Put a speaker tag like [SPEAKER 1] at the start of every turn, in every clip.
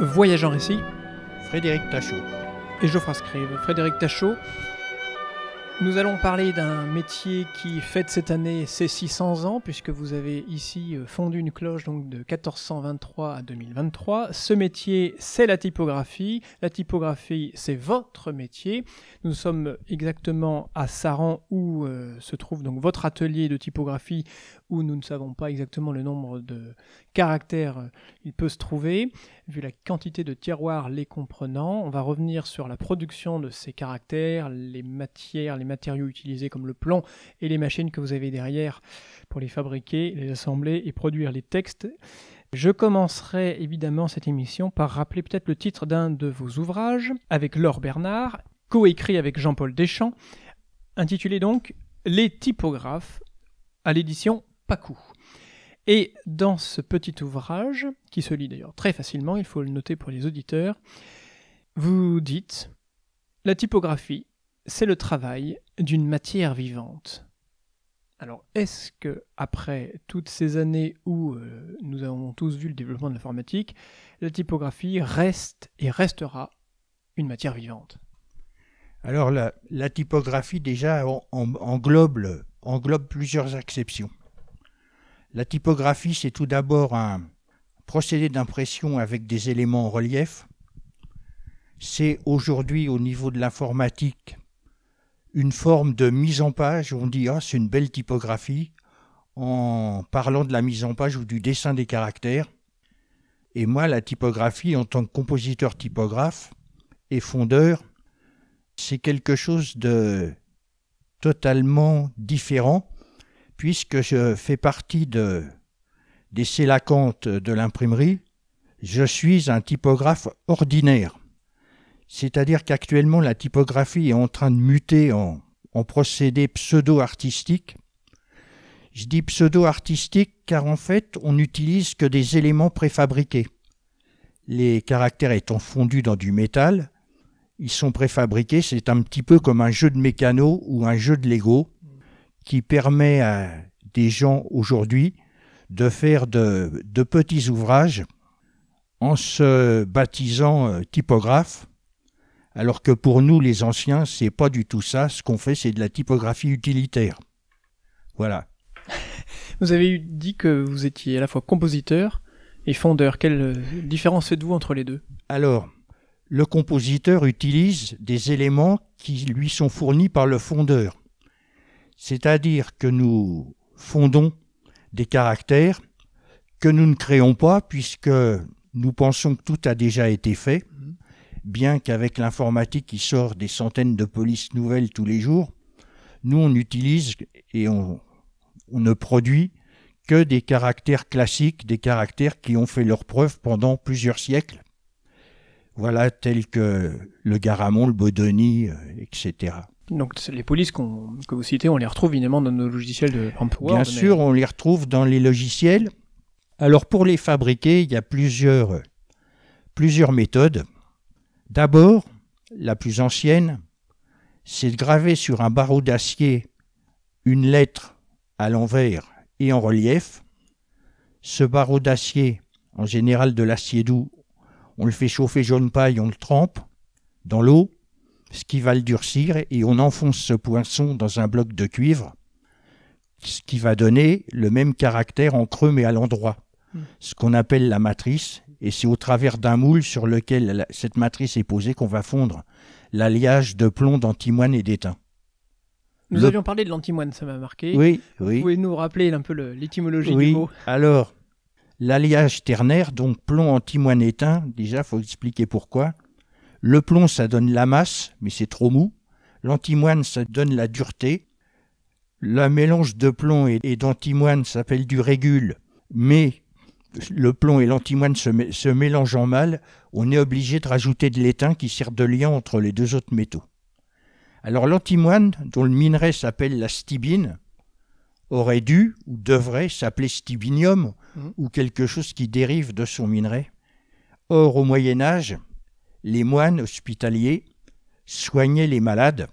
[SPEAKER 1] Voyage en Frédéric Tachot. Et Geoffroy Scrive. Frédéric Tachot. Nous allons parler d'un métier qui fête cette année ses 600 ans, puisque vous avez ici euh, fondu une cloche donc de 1423 à 2023. Ce métier, c'est la typographie. La typographie, c'est votre métier. Nous sommes exactement à Saran, où euh, se trouve donc votre atelier de typographie, où nous ne savons pas exactement le nombre de caractères euh, il peut se trouver vu la quantité de tiroirs les comprenant. On va revenir sur la production de ces caractères, les matières, les matériaux utilisés comme le plomb et les machines que vous avez derrière pour les fabriquer, les assembler et produire les textes. Je commencerai évidemment cette émission par rappeler peut-être le titre d'un de vos ouvrages avec Laure Bernard, coécrit avec Jean-Paul Deschamps, intitulé donc Les typographes à l'édition Pacou. Et dans ce petit ouvrage, qui se lit d'ailleurs très facilement, il faut le noter pour les auditeurs, vous dites La typographie, c'est le travail d'une matière vivante. Alors, est-ce que, après toutes ces années où euh, nous avons tous vu le développement de l'informatique, la typographie reste et restera une matière vivante
[SPEAKER 2] Alors, la, typographie, déjà, englobe, englobe plusieurs exceptions. La typographie, c'est tout d'abord un procédé d'impression avec des éléments en relief. C'est aujourd'hui au niveau de l'informatique une forme de mise en page. On dit ah c'est une belle typographie en parlant de la mise en page ou du dessin des caractères. Et moi, la typographie en tant que compositeur typographe et fondeur, c'est quelque chose de totalement différent puisque je fais partie de, des sélacantes de l'imprimerie, je suis un typographe ordinaire. C'est-à-dire qu'actuellement, la typographie est en train de muter en, en procédé pseudo-artistique. Je dis pseudo-artistique car en fait, on n'utilise que des éléments préfabriqués. Les caractères étant fondus dans du métal, ils sont préfabriqués, c'est un petit peu comme un jeu de mécano ou un jeu de Lego qui permet à des gens aujourd'hui de faire de, petits ouvrages en se baptisant euh, typographe, alors que pour nous les anciens, c'est pas du tout ça. Ce qu'on fait, c'est de la typographie utilitaire. Voilà.
[SPEAKER 1] Vous avez dit que vous étiez à la fois compositeur et fondeur. Quelle euh, différence faites-vous entre les deux
[SPEAKER 2] Alors, le compositeur utilise des éléments qui lui sont fournis par le fondeur c'est-à-dire que nous fondons des caractères que nous ne créons pas puisque nous pensons que tout a déjà été fait, bien qu'avec l'informatique qui sort des centaines de polices nouvelles tous les jours, nous on utilise et on, ne produit que des caractères classiques, des caractères qui ont fait leur preuve pendant plusieurs siècles. Voilà, tels que le Garamond, le Bodoni, etc. Euh,
[SPEAKER 1] donc les polices que vous citez, on les retrouve évidemment dans nos logiciels de emploi. Bien sûr,
[SPEAKER 2] on les retrouve dans les logiciels. Alors pour les fabriquer, il y a plusieurs, plusieurs méthodes. D'abord, la plus ancienne, c'est de graver sur un barreau d'acier une lettre à l'envers et en relief. Ce barreau d'acier, en général de l'acier doux, on le fait chauffer jaune paille, on le trempe dans l'eau ce qui va le durcir, et on enfonce ce poinçon dans un bloc de cuivre, ce qui va donner le même caractère en creux mais à l'endroit, hmm. ce qu'on appelle la matrice, et c'est au travers d'un moule sur lequel cette matrice est posée qu'on va fondre l'alliage de plomb d'antimoine et d'étain. Nous avions
[SPEAKER 1] parlé de l'antimoine, ça m'a marqué. Oui, oui. Vous pouvez nous rappeler un peu l'étymologie du mot
[SPEAKER 2] Alors, l'alliage ternaire, donc plomb, antimoine, étain, déjà, il faut expliquer pourquoi. Le plomb, ça donne la masse, mais c'est trop mou. L'antimoine, ça donne la dureté. Le mélange de plomb et d'antimoine s'appelle du régule, mais le plomb et l'antimoine se, mélangent mélangeant mal, on est obligé de rajouter de l'étain qui sert de lien entre les deux autres métaux. Alors l'antimoine, dont le minerai s'appelle la stibine, aurait dû ou devrait s'appeler stibinium mmh. ou quelque chose qui dérive de son minerai. Or, au Moyen Âge, les moines hospitaliers soignaient les malades,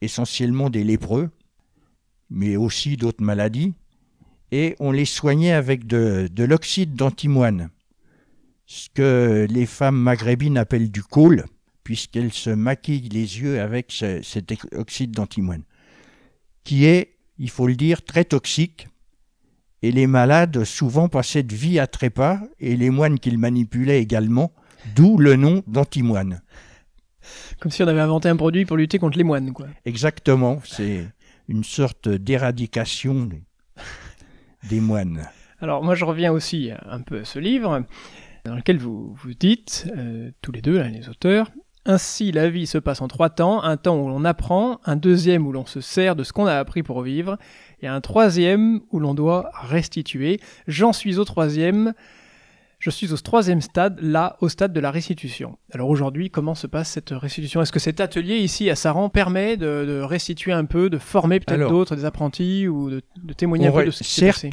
[SPEAKER 2] essentiellement des lépreux, mais aussi d'autres maladies, et on les soignait avec de, l'oxyde d'antimoine, ce que les femmes maghrébines appellent du col, puisqu'elles se maquillent les yeux avec cet oxyde d'antimoine, qui est, il faut le dire, très toxique, et les malades souvent passaient de vie à trépas, et les moines qu'ils manipulaient également, D'où le nom d'antimoine.
[SPEAKER 1] Comme si on avait inventé un produit pour lutter contre les moines, quoi.
[SPEAKER 2] Exactement, c'est une sorte d'éradication des moines.
[SPEAKER 1] Alors moi je reviens aussi un peu à ce livre dans lequel vous, vous dites, euh, tous les deux, hein, les auteurs, Ainsi la vie se passe en trois temps, un temps où l'on apprend, un deuxième où l'on se sert de ce qu'on a appris pour vivre, et un troisième où l'on doit restituer. J'en suis au troisième, je suis au troisième stade, là, au stade de la restitution. Alors aujourd'hui, comment se passe cette restitution Est-ce que cet atelier ici à Saran permet de, restituer un peu, de former peut-être d'autres, des apprentis, ou de, témoigner un peu de ce qui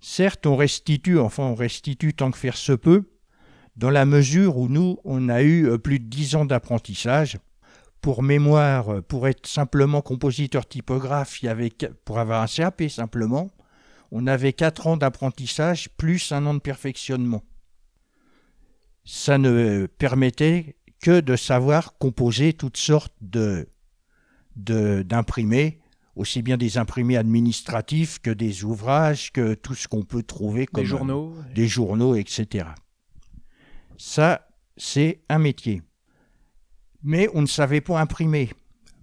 [SPEAKER 2] Certes, on restitue, enfin on restitue tant que faire se peut, dans la mesure où nous, on a eu euh, plus de dix ans d'apprentissage. Pour mémoire, euh, pour être simplement compositeur typographe, pour avoir un CAP simplement, on avait quatre ans d'apprentissage plus un an de perfectionnement. Ça ne permettait que de savoir composer toutes sortes de d'imprimés, aussi bien des imprimés administratifs que des ouvrages, que tout ce qu'on peut trouver comme des journaux, euh, des journaux, etc. Ça, c'est un métier. Mais on ne savait pas imprimer.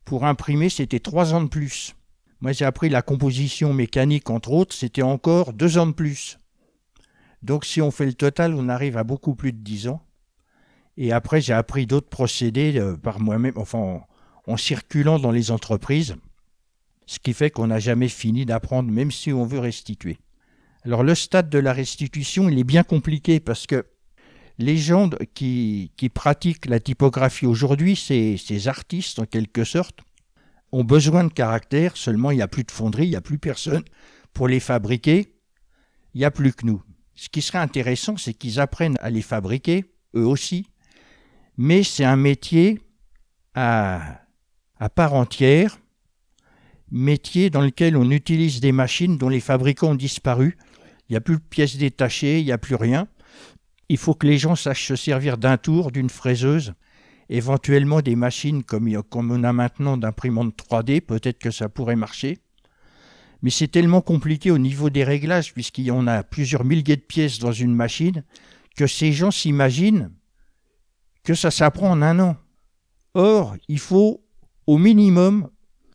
[SPEAKER 2] Pour imprimer, c'était trois ans de plus. Moi, j'ai appris la composition mécanique, entre autres, c'était encore deux ans de plus. Donc, si on fait le total, on arrive à beaucoup plus de dix ans. Et après, j'ai appris d'autres procédés euh, par moi-même, enfin, en, circulant dans les entreprises, ce qui fait qu'on n'a jamais fini d'apprendre, même si on veut restituer. Alors, le stade de la restitution, il est bien compliqué parce que les gens qui, pratiquent la typographie aujourd'hui, c'est ces artistes en quelque sorte, ont besoin de caractères, seulement il n'y a plus de fonderie, il n'y a plus personne pour les fabriquer, il n'y a plus que nous. Ce qui serait intéressant, c'est qu'ils apprennent à les fabriquer, eux aussi, mais c'est un métier à, à part entière, métier dans lequel on utilise des machines dont les fabricants ont disparu. Il n'y a plus de pièces détachées, il n'y a plus rien. Il faut que les gens sachent se servir d'un tour, d'une fraiseuse, éventuellement des machines comme, on a maintenant d'imprimantes 3D, peut-être que ça pourrait marcher. Mais c'est tellement compliqué au niveau des réglages, puisqu'il y en a plusieurs milliers de pièces dans une machine, que ces gens s'imaginent que ça s'apprend en un an. Or, il faut au minimum,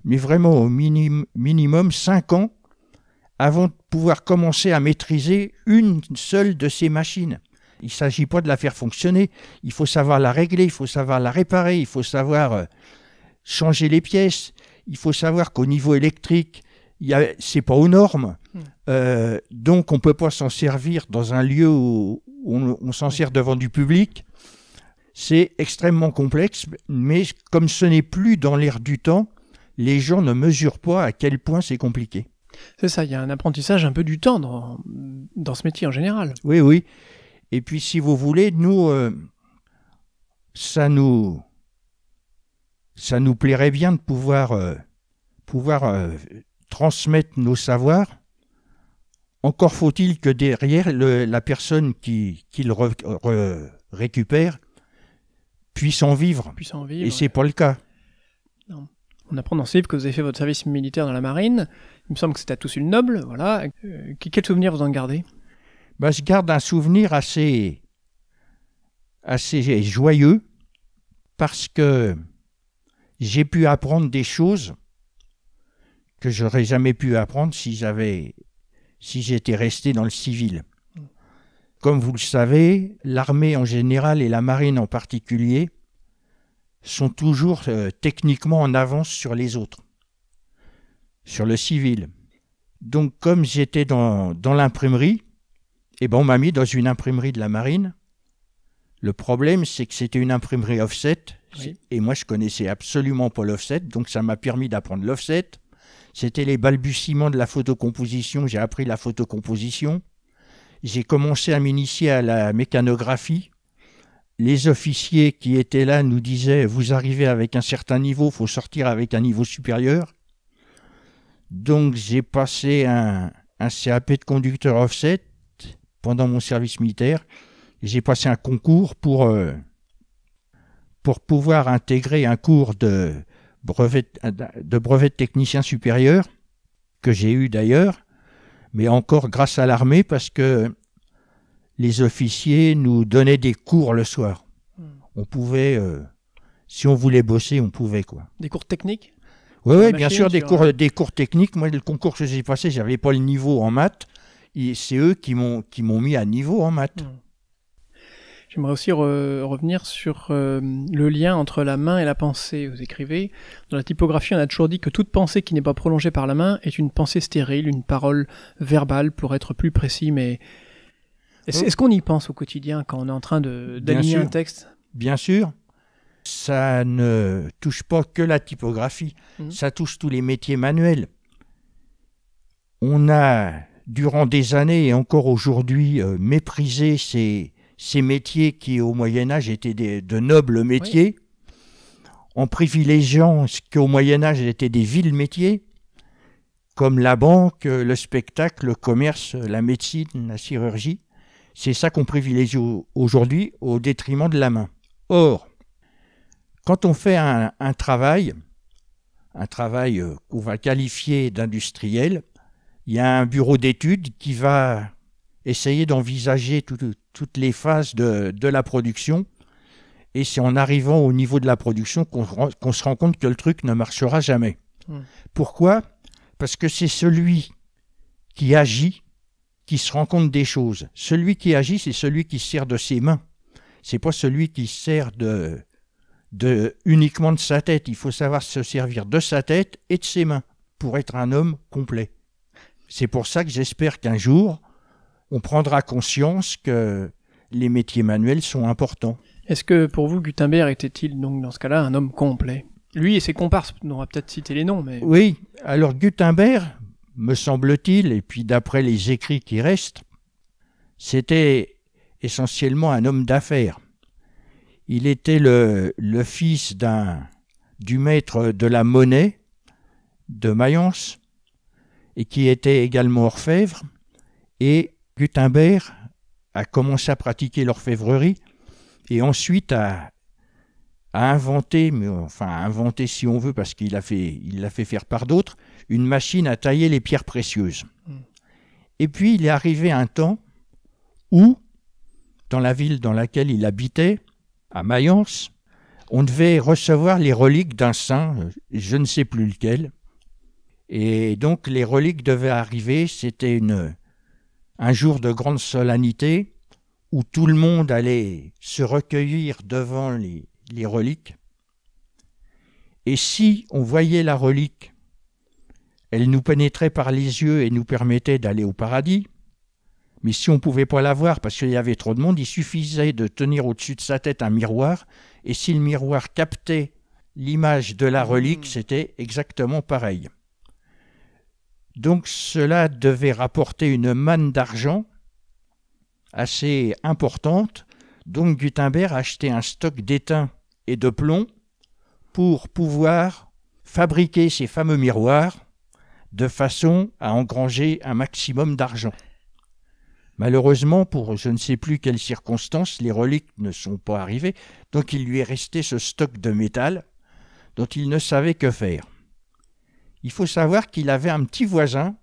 [SPEAKER 2] mais vraiment au minimum, cinq ans avant de pouvoir commencer à maîtriser une seule de ces machines. Il ne s'agit pas de la faire fonctionner. Il faut savoir la régler, il faut savoir la réparer, il faut savoir euh, changer les pièces. Il faut savoir qu'au niveau électrique, c'est pas aux normes. Hmm. Euh, donc on peut pas s'en servir dans un lieu où on, s'en sert devant du public. C'est extrêmement complexe, mais comme ce n'est plus dans l'air du temps,
[SPEAKER 1] les gens ne mesurent pas à quel point c'est compliqué. C'est ça, il y a un apprentissage un peu du temps dans ce métier en général. Oui, oui. Et puis, si vous voulez, nous, euh,
[SPEAKER 2] ça nous, ça nous plairait bien de pouvoir, euh, pouvoir euh, transmettre nos savoirs. Encore faut-il que derrière la personne qui, le récupère puisse en
[SPEAKER 1] vivre. Et c'est pas le cas. On apprend dans ce livre que vous avez fait votre service militaire dans la marine. Il me semble que c'était à tous une noble. Voilà. quel souvenir vous en gardez ben, je garde un souvenir assez,
[SPEAKER 2] assez joyeux parce que j'ai pu apprendre des choses que j'aurais jamais pu apprendre si j'avais si j'étais resté dans le civil. Comme vous le savez, l'armée en général et la marine en particulier sont toujours euh, techniquement en avance sur les autres, sur le civil. Donc comme j'étais dans, dans l'imprimerie, et eh bon, on m'a mis dans une imprimerie de la marine. Le problème, c'est que c'était une imprimerie offset. Et moi, je connaissais absolument pas l'offset, donc ça m'a permis d'apprendre l'offset. C'était les balbutiements de la photocomposition. J'ai appris la photocomposition. J'ai commencé à m'initier à la mécanographie. Les officiers qui étaient là nous disaient Vous arrivez avec un certain niveau, il faut sortir avec un niveau supérieur. Donc j'ai passé un, un CAP de conducteur offset pendant mon service militaire, j'ai passé un concours pour, euh, pour pouvoir intégrer un cours de brevet, de brevet technicien supérieur, que j'ai eu d'ailleurs, mais encore grâce à l'armée parce que les officiers nous donnaient des cours le soir. Hmm. On pouvait, euh, si on voulait bosser, on pouvait quoi.
[SPEAKER 1] Des cours techniques oui, bien sûr, des cours, euh,
[SPEAKER 2] des cours techniques. Moi, le concours que j'ai passé, j'avais pas le niveau en maths,
[SPEAKER 1] c'est eux qui m'ont qui m'ont mis à niveau en maths. Mm. J'aimerais aussi revenir sur euh, le lien entre la main et la pensée. Vous écrivez dans la typographie, on a toujours dit que toute pensée qui n'est pas prolongée par la main est une pensée stérile, une parole verbale pour être plus précis. Mais est-ce qu'on y pense au quotidien quand on est en train d'aligner un texte
[SPEAKER 2] Bien sûr. Ça ne touche pas que la typographie, mm. ça touche tous les métiers manuels on a durant des années et encore aujourd'hui euh, mépriser ces, métiers qui au Moyen Âge étaient des, de nobles métiers, en privilégiant ce qui, au Moyen Âge étaient des villes métiers, comme la banque, le spectacle, le commerce, la médecine, la chirurgie. C'est ça qu'on privilégie aujourd'hui au détriment de la main. Or, quand on fait un travail, un travail euh, qu'on va qualifier d'industriel, il y a un bureau d'études qui va essayer d'envisager toutes les phases de, la production. Et c'est en arrivant au niveau de la production qu'on se rend compte que le truc ne marchera jamais. Hmm. Pourquoi Parce que c'est celui qui agit qui se rend compte des choses. Celui qui agit, c'est celui qui sert de ses mains. C'est pas celui qui sert de, de, uniquement de sa tête. Il faut savoir se servir de sa tête et de ses mains pour être un homme complet. C'est pour ça que j'espère qu'un jour, on prendra conscience que les métiers manuels sont importants.
[SPEAKER 1] Est-ce que pour vous, Gutenberg était-il donc dans ce cas-là un homme complet Lui et ses comparses, on aura peut-être cité les noms, mais...
[SPEAKER 2] Oui, alors Gutenberg, me semble-t-il, et puis d'après les écrits qui restent, c'était essentiellement un homme d'affaires. Il était le, le fils d'un du maître de la monnaie de Mayence, et qui était également orfèvre. Et Gutenberg a commencé à pratiquer l'orfèvrerie et ensuite a, inventé, enfin inventé si on veut parce qu'il a fait, il l'a fait faire par d'autres, une machine à tailler les pierres précieuses. Hmm. Et puis il est arrivé un temps où, dans la ville dans laquelle il habitait, à Mayence, on devait recevoir les reliques d'un saint, euh, je ne sais plus lequel, et donc les reliques devaient arriver, c'était un jour de grande solennité où tout le monde allait se recueillir devant les, reliques. Et si on voyait la relique, elle nous pénétrait par les yeux et nous permettait d'aller au paradis. Mais si on ne pouvait pas la voir parce qu'il y avait trop de monde, il suffisait de tenir au-dessus de sa tête un miroir, et si le miroir captait l'image de la mmh. relique, c'était exactement pareil. Donc cela devait rapporter une manne d'argent assez importante, donc Gutenberg a acheté un stock d'étain et de plomb pour pouvoir fabriquer ces fameux miroirs de façon à engranger un maximum d'argent. Malheureusement, pour je ne sais plus quelles circonstances, les reliques ne sont pas arrivées, donc il lui est resté ce stock de métal dont il ne savait que faire il faut savoir qu'il avait un petit voisin,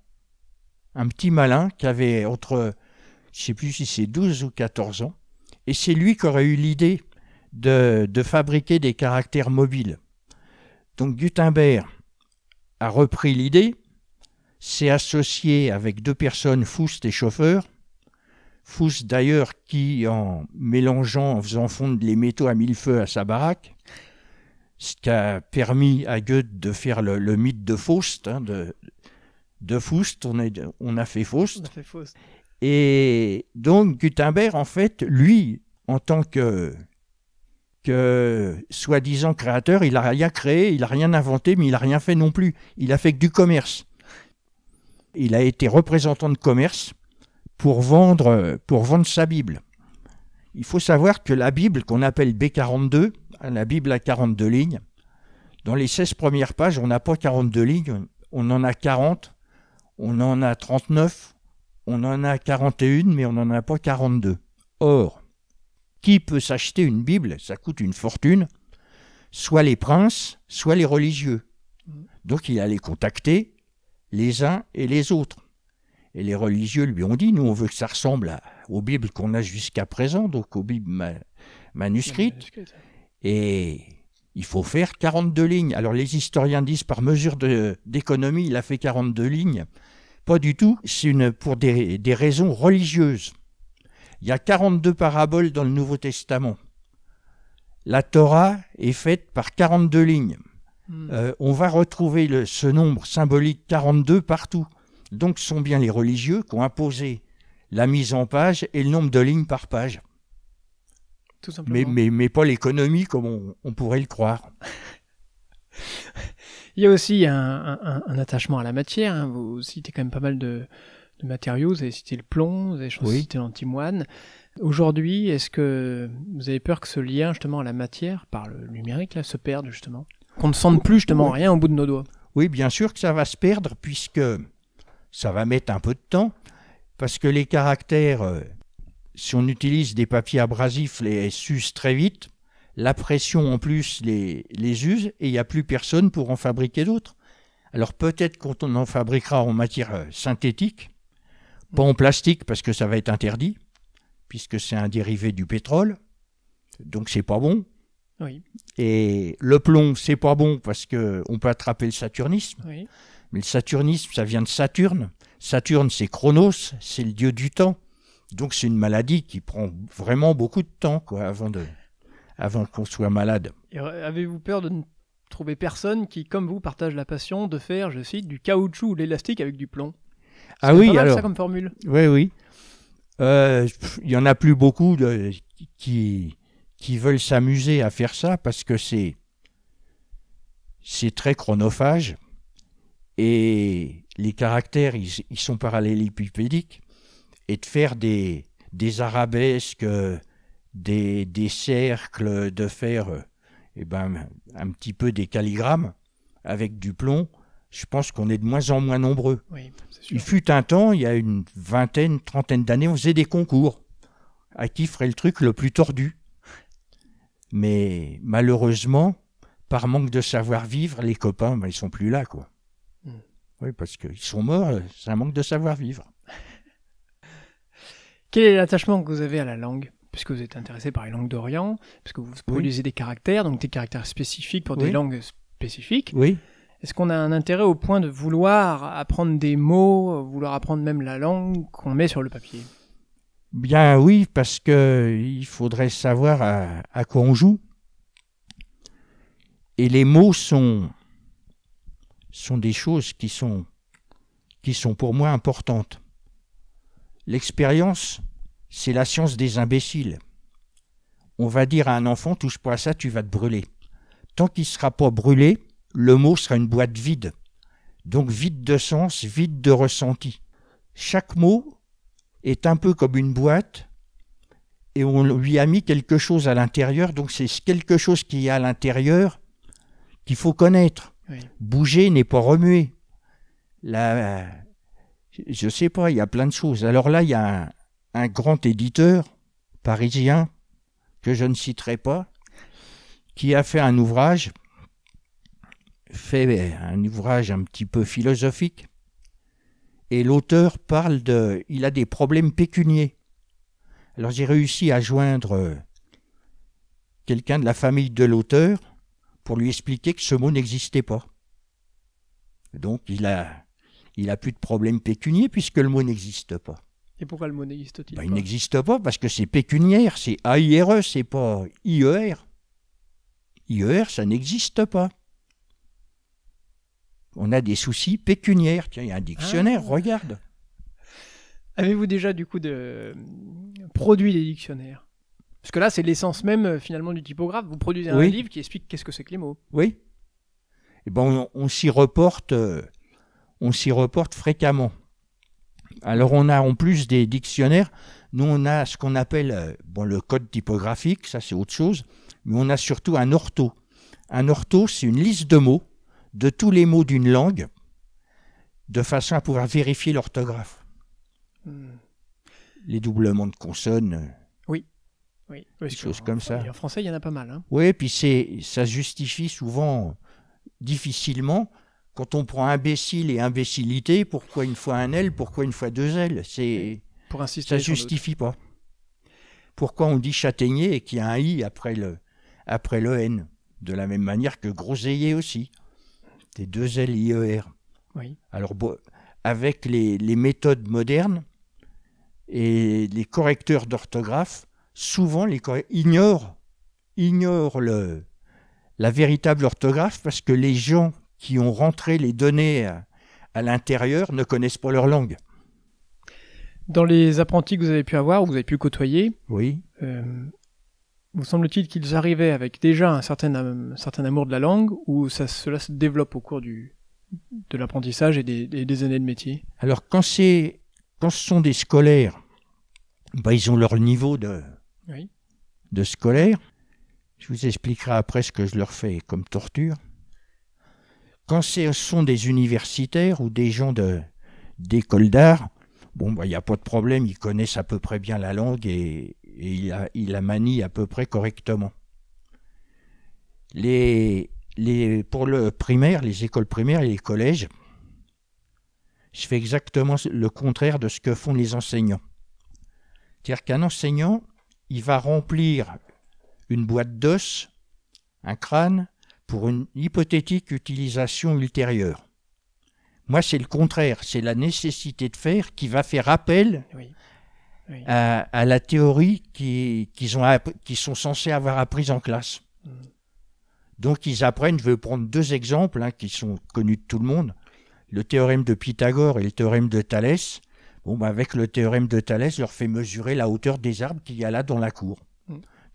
[SPEAKER 2] un petit malin, qui avait entre, je ne sais plus si c'est 12 ou 14 ans, et c'est lui qui aurait eu l'idée de, fabriquer des caractères mobiles. Donc Gutenberg a repris l'idée, s'est associé avec deux personnes, Foust et Chauffeur. Foust d'ailleurs qui, en mélangeant, en faisant fondre les métaux à mille feux à sa baraque, ce qui a permis à Goethe de faire le, mythe de Faust, hein, de, Faust, on, a fait Faust. Et donc Gutenberg, en fait, lui, en tant que, que soi-disant créateur, il n'a rien créé, il n'a rien inventé, mais il n'a rien fait non plus. Il a fait que du commerce. Il a été représentant de commerce pour vendre, pour vendre sa Bible. Il faut savoir que la Bible qu'on appelle B42, la Bible a 42 lignes. Dans les 16 premières pages, on n'a pas 42 lignes, on en a 40, on en a 39, on en a 41, mais on n'en a pas 42. Or, qui peut s'acheter une Bible Ça coûte une fortune. Soit les princes, soit les religieux. Donc il allait contacter les uns et les autres. Et les religieux lui ont dit, nous on veut que ça ressemble aux Bibles qu'on a jusqu'à présent, donc aux Bibles manuscrites. Et il faut faire 42 lignes. Alors les historiens disent par mesure d'économie, il a fait 42 lignes. Pas du tout, c'est pour des, raisons religieuses. Il y a 42 paraboles dans le Nouveau Testament. La Torah est faite par 42 lignes. Hmm. Euh, on va retrouver ce nombre symbolique 42 partout. Donc ce sont bien les religieux qui ont imposé la mise en page et le nombre de lignes par page. Mais, mais, mais pas l'économie comme on, pourrait le croire.
[SPEAKER 1] Il y a aussi un, attachement à la matière. Hein. Vous citez quand même pas mal de, matériaux. Vous avez cité le plomb, vous avez cité l'antimoine. Aujourd'hui, est-ce que vous avez peur que ce lien justement à la matière, par le numérique, là, se perde justement
[SPEAKER 2] Qu'on ne sente plus justement rien au bout de nos doigts Oui, bien sûr que ça va se perdre puisque ça va mettre un peu de temps. Parce que les caractères euh, si on utilise des papiers abrasifs, les s'usent très vite. La pression en plus les, les use et il n'y a plus personne pour en fabriquer d'autres. Alors peut-être qu'on en fabriquera en matière euh, synthétique, pas en plastique parce que ça va être interdit, puisque c'est un dérivé du pétrole, donc c'est pas bon. Oui. Et le plomb, c'est pas bon parce que on peut attraper le saturnisme. Oui. Mais le saturnisme, ça vient de Saturne. Saturne, c'est Chronos, c'est le dieu du temps. Donc c'est une maladie qui prend vraiment beaucoup de temps avant, avant qu'on soit malade.
[SPEAKER 1] Euh, avez-vous peur de ne trouver personne qui, comme vous, partage la passion de faire, je cite, du caoutchouc ou l'élastique avec du plomb Ah oui, alors. ça comme formule.
[SPEAKER 2] Oui, oui. Euh, il y en a plus beaucoup qui, qui veulent s'amuser à faire ça parce que c'est c'est très chronophage et les caractères ils, ils sont parallélépipédiques et de faire des, des arabesques, des, des, cercles, de faire eh ben, un petit peu des calligrammes avec du plomb, je pense qu'on est de moins en moins nombreux. il fut un temps, il y a une vingtaine, trentaine d'années, on faisait des concours à qui ferait le truc le plus tordu. Mais malheureusement, par manque de savoir-vivre, les copains, ben, ils sont plus là, quoi. Hmm. Oui, parce qu'ils sont morts, c'est un manque de savoir-vivre.
[SPEAKER 1] Quel est l'attachement que vous avez à la langue Puisque vous êtes intéressé par les langues d'Orient, puisque vous produisez des caractères, donc des caractères spécifiques pour des langues spécifiques. Oui. Est-ce qu'on a un intérêt au point de vouloir apprendre des mots, vouloir apprendre même la langue qu'on met sur le papier
[SPEAKER 2] Bien oui, parce que il faudrait savoir à, à quoi on joue. Et les mots sont, sont des choses qui sont, qui sont pour moi importantes. L'expérience, c'est la science des imbéciles. On va dire à un enfant, touche pas à ça, tu vas te brûler. Tant qu'il ne sera pas brûlé, le mot sera une boîte vide. Donc vide de sens, vide de ressenti. Chaque mot est un peu comme une boîte et on lui a mis quelque chose à l'intérieur. Donc c'est quelque chose qui est à l'intérieur qu'il faut connaître. Bouger n'est pas remuer. La, je sais pas, il y a plein de choses. Alors là, il y a un, un grand éditeur parisien que je ne citerai pas, qui a fait un ouvrage, fait un ouvrage un petit peu philosophique, et l'auteur parle de, il a des problèmes pécuniers. Alors j'ai réussi à joindre quelqu'un de la famille de l'auteur pour lui expliquer que ce mot n'existait pas. Donc il a il n'a plus de problème pécunier puisque le mot n'existe pas.
[SPEAKER 1] Et pourquoi le mot n'existe-t-il ben, Il
[SPEAKER 2] n'existe pas parce que c'est pécuniaire, c'est A-I-R-E, e, c'est pas I-E-R, e ça n'existe pas. On a des soucis pécuniaires. Tiens, il y a un dictionnaire, ah. regarde.
[SPEAKER 1] Avez-vous déjà du coup de... produit des dictionnaires Parce que là, c'est l'essence même euh, finalement du typographe. Vous produisez un livre qui explique qu'est-ce que c'est que les mots.
[SPEAKER 2] Oui. Eh ben, on, s'y reporte. Euh, on s'y reporte fréquemment. Alors on a en plus des dictionnaires, nous on a ce qu'on appelle euh, bon, le code typographique, ça c'est autre chose, mais on a surtout un ortho. Un ortho, c'est une liste de mots, de tous les mots d'une langue, de façon à pouvoir vérifier l'orthographe. Hmm. Les doublements de consonnes.
[SPEAKER 1] Oui. Oui, choses comme ça. En français, il y en a pas mal. Hein.
[SPEAKER 2] Oui, puis c'est, ça justifie souvent difficilement quand on prend imbécile et imbécilité, pourquoi une fois un L, pourquoi une fois deux L C'est
[SPEAKER 1] ne ça justifie
[SPEAKER 2] pas. Pourquoi on dit châtaignier et qu'il y a un i après le après le n De la même manière que groseiller aussi. des deux L I E R. Oui. Alors avec les, méthodes modernes et les correcteurs d'orthographe, souvent les ignorent ignorent la véritable orthographe parce que les gens qui ont rentré les données à,
[SPEAKER 1] l'intérieur ne connaissent pas leur langue. Dans les apprentis que vous avez pu avoir, vous avez pu côtoyer, oui. Euh, vous semble-t-il qu'ils arrivaient avec déjà un certain, un certain, amour de la langue ou ça, cela se développe au cours du, de l'apprentissage et des, années de métier
[SPEAKER 2] Alors quand, quand ce sont des scolaires, ben, ils ont leur niveau de, de scolaire. Je vous expliquerai après ce que je leur fais comme torture. Quand ce sont des universitaires ou des gens d'école d'art, bon, bah, il n'y a pas de problème, ils connaissent à peu près bien la langue et, il ils, la, manient à peu près correctement. Les, les, pour le primaire, les écoles primaires et les collèges, je fais exactement le contraire de ce que font les enseignants. C'est-à-dire qu'un enseignant, il va remplir une boîte d'os, un crâne, pour une hypothétique utilisation ultérieure. Moi, c'est le contraire, c'est la nécessité de faire qui va faire appel À, la théorie qu'ils sont censés avoir apprise en classe. Mm. Donc ils apprennent, je vais prendre deux exemples hein, qui sont connus de tout le monde, le théorème de Pythagore et le théorème de Thalès. Bon, bah, avec le théorème de Thalès, je leur fais mesurer la hauteur des arbres qu'il y a là dans la cour.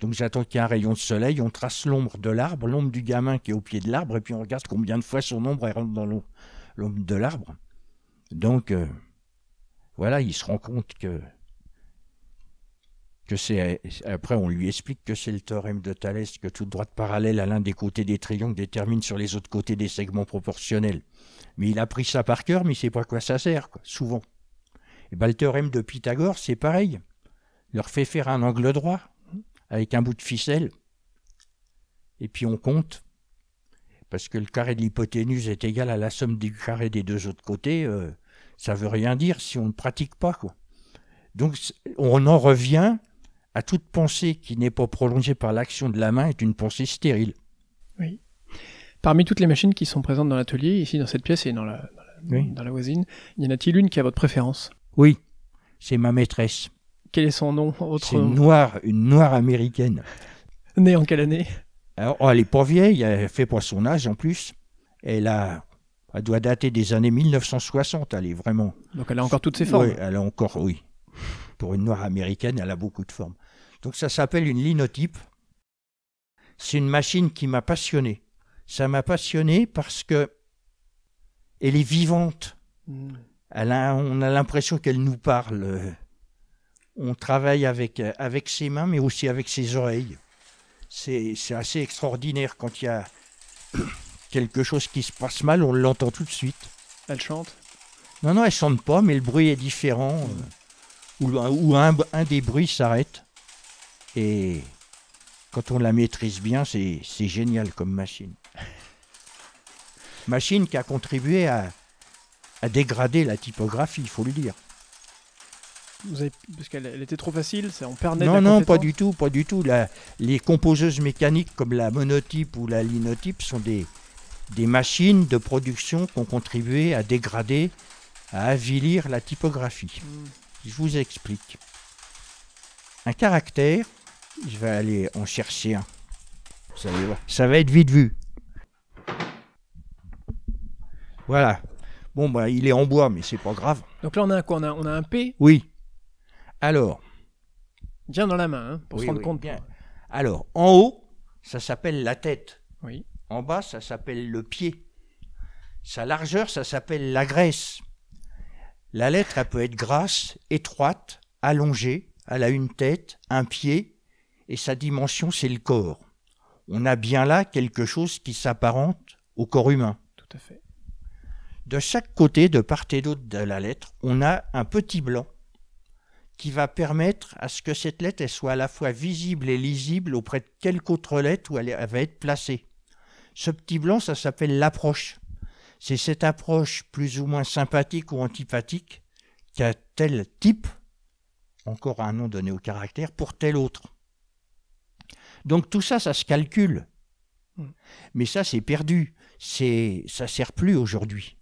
[SPEAKER 2] Donc j'attends qu'il y ait un rayon de soleil, on trace l'ombre de l'arbre, l'ombre du gamin qui est au pied de l'arbre, et puis on regarde combien de fois son ombre rentre dans l'ombre de l'arbre. Donc euh, voilà, il se rend compte que que c'est après on lui explique que c'est le théorème de Thalès que toute droite parallèle à l'un des côtés des triangles détermine sur les autres côtés des segments proportionnels. Mais il a pris ça par cœur, mais il sait pas à quoi ça sert souvent. Et eh ben, le théorème de Pythagore, c'est pareil. Il leur fait faire un angle droit avec un bout de ficelle, et puis on compte, parce que le carré de l'hypoténuse est égal à la somme du carré des deux autres côtés, euh, ça veut rien dire si on ne pratique pas. Quoi. Donc on en revient à toute pensée qui n'est pas prolongée par l'action de la main
[SPEAKER 1] est une pensée stérile. Oui. Parmi toutes les machines qui sont présentes dans l'atelier, ici dans cette pièce et dans la, dans la voisine, y en a-t-il une qui a votre préférence Oui, c'est ma maîtresse. Quel est son nom autre... C'est une noire, une noire américaine. Née en quelle
[SPEAKER 2] année Alors, oh, Elle est pas vieille, elle fait pas son âge en plus. Elle, a, elle doit dater des années 1960, elle est vraiment... Donc elle a encore toutes ses formes Oui, elle a encore, oui. Pour une noire américaine, elle a beaucoup de formes. Donc ça s'appelle une linotype. C'est une machine qui m'a passionné. Ça m'a passionné parce que elle est vivante. Hmm. on a l'impression qu'elle nous parle. Euh, on travaille avec, euh, avec ses mains, mais aussi avec ses oreilles. C'est assez extraordinaire quand il y a quelque chose qui se passe mal, on l'entend tout de suite. Elle chante Non, non, elle chante pas, mais le bruit est différent. Euh, ou, ou un, un, des bruits s'arrête. Et quand on la maîtrise bien, c'est génial comme machine. Machine qui a contribué à, à dégrader la typographie, il faut le dire.
[SPEAKER 1] Parce qu'elle était trop facile, on perdait Non, non, pas du
[SPEAKER 2] tout, pas du tout. les composeuses mécaniques comme la monotype ou la linotype sont des, des machines de production qui ont contribué à dégrader, à avilir la typographie. Hmm. Je vous explique. Un caractère, je vais aller en chercher un. Ça, ça va être vite vu. Voilà. Bon, bah, il est en bois, mais c'est pas grave.
[SPEAKER 1] Donc là, on a quoi on a, on a un P
[SPEAKER 2] Oui. Alors.
[SPEAKER 1] dans la main, hein, pour compte. Bien.
[SPEAKER 2] Alors, en haut, ça s'appelle la tête. Oui. En bas, ça s'appelle le pied. Sa largeur, ça s'appelle la graisse. La lettre, elle peut être grasse, étroite, allongée. Elle a une tête, un pied, et sa dimension, c'est le corps. On a bien là quelque chose qui s'apparente au corps humain. Tout à fait. De chaque côté, de part et d'autre de la lettre, on a un petit blanc qui va permettre à ce que cette lettre soit à la fois visible et lisible auprès de quelque autre lettre où elle, va être placée. Ce petit blanc, ça s'appelle l'approche. C'est cette approche plus ou moins sympathique ou antipathique qu'a tel type, encore un nom donné au caractère, pour tel autre. Donc tout ça, ça se calcule. Hmm. Mais ça, c'est perdu. C'est, ça sert plus aujourd'hui.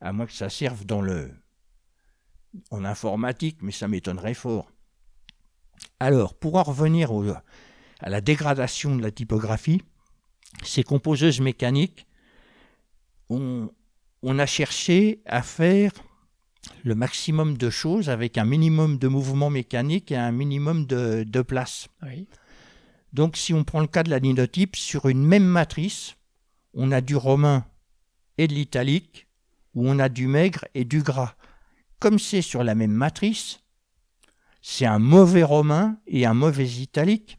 [SPEAKER 2] À moins que ça serve dans le, en informatique, mais ça m'étonnerait fort. Alors, pour en revenir au, à la dégradation de la typographie, ces composeuses mécaniques, on, a cherché à faire le maximum de choses avec un minimum de mouvements mécaniques et un minimum de, place. Donc si on prend le cas de la linotype, sur une même matrice, on a du romain et de l'italique, ou on a du maigre et du gras comme c'est sur la même matrice, c'est un mauvais romain et un mauvais italique,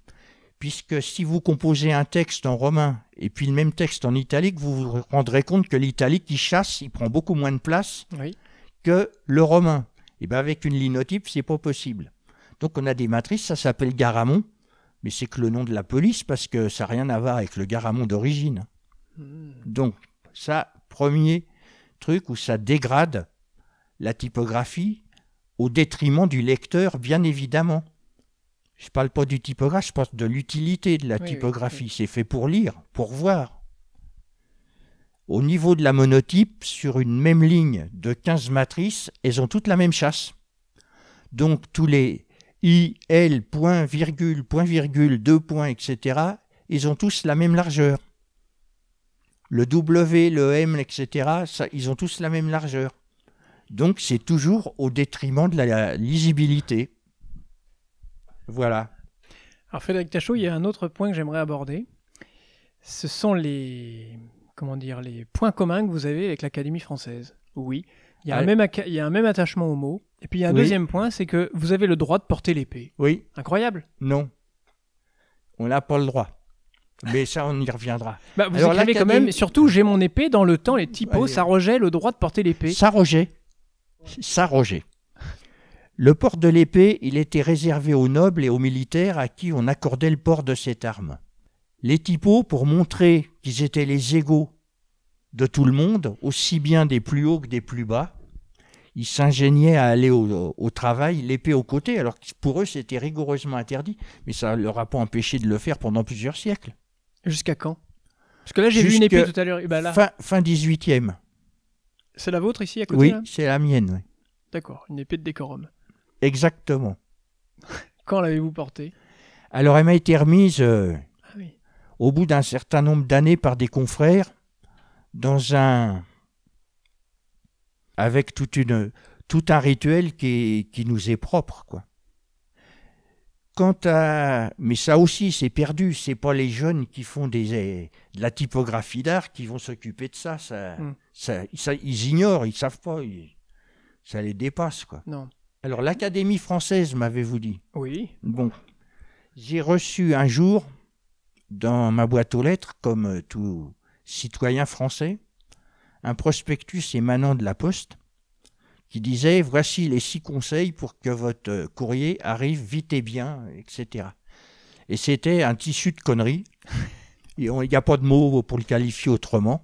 [SPEAKER 2] puisque si vous composez un texte en romain et puis le même texte en italique, vous vous rendrez compte que l'italique, il chasse, il prend beaucoup moins de place que le romain. Et eh bien avec une linotype, c'est pas possible. Donc on a des matrices, ça s'appelle Garamond, mais c'est que le nom de la police parce que ça n'a rien à voir avec le Garamond d'origine. Hmm. Donc ça, premier truc où ça dégrade la typographie au détriment du lecteur, bien évidemment. Je ne parle pas du typographe, je parle de l'utilité de la typographie. C'est fait pour lire, pour voir. Au niveau de la monotype, sur une même ligne de 15 matrices, elles ont toutes la même chasse. Donc tous les I, L, point, virgule, point, virgule, deux points, etc., ils ont tous la même largeur. Le W, le M, etc., ça, ils ont tous la même largeur. Donc c'est toujours au détriment de la lisibilité. Voilà.
[SPEAKER 1] Alors Frédéric Tachot, il y a un autre point que j'aimerais aborder. Ce sont les comment dire les points communs que vous avez avec l'Académie française. Oui, il y, a un même il un même attachement aux mots. Et puis il y a un deuxième point, c'est que vous avez le droit de porter l'épée. Oui. Incroyable. Non. On n'a pas le droit. Mais ça, on y reviendra. Bah, vous écrivez quand même, surtout, j'ai mon épée dans le temps, les typos, ça rejet le droit de porter l'épée.
[SPEAKER 2] Ça rejet. Roger. Le port de l'épée, il était réservé aux nobles et aux militaires à qui on accordait le port de cette arme. Les typos, pour montrer qu'ils étaient les égaux de tout le monde, aussi bien des plus hauts que des plus bas, ils s'ingéniaient à aller au, travail, l'épée au côté, alors que pour eux c'était rigoureusement interdit, mais ça ne leur a pas empêché de le faire pendant plusieurs siècles. Jusqu'à quand Parce que là j'ai vu une épée tout à l'heure. Bah fin, fin 18e.
[SPEAKER 1] C'est la vôtre ici à côté Oui, c'est la mienne. D'accord, une épée de décorum.
[SPEAKER 2] Exactement.
[SPEAKER 1] Quand l'avez-vous portée
[SPEAKER 2] Alors elle m'a été remise euh, ah au bout d'un certain nombre d'années par des confrères dans un avec toute une tout un rituel qui, qui nous est propre quoi. Quant à mais ça aussi c'est perdu, c'est pas les jeunes qui font des de la typographie d'art qui vont s'occuper de ça, ça hum ils ignorent, ils savent pas, ça les dépasse quoi. Non. Alors l'Académie française, m'avez-vous dit Oui. Bon, j'ai reçu un jour dans ma boîte aux lettres, comme euh, tout citoyen français, un prospectus émanant de la Poste qui disait voici les six conseils pour que votre euh, courrier arrive vite et bien, etc. Et c'était un tissu de conneries. Il n'y a pas de mots pour le qualifier autrement.